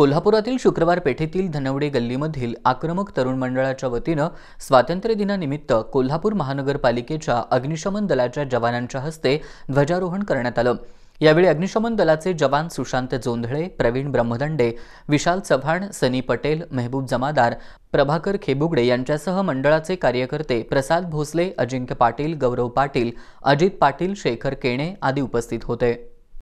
कोल्हापुरातील शुक्रवार पेठेतील धनवडे गल्लीमधील आक्रमक तरुण मंडळाच्या वतीनं स्वातंत्र्य दिनानिमित्त कोल्हापूर महानगरपालिकेच्या अग्निशमन दलाच्या जवानांच्या हस्ते ध्वजारोहण करण्यात आलं यावेळी अग्निशमन दलाचे जवान सुशांत जोंधळे प्रवीण ब्रह्मदंडे विशाल चव्हाण सनी पटेल मेहबूब जमादार प्रभाकर खेबुगडे यांच्यासह मंडळाचे कार्यकर्ते प्रसाद भोसले अजिंक्य पाटील गौरव पाटील अजित पाटील शेखर केणे आदी उपस्थित होते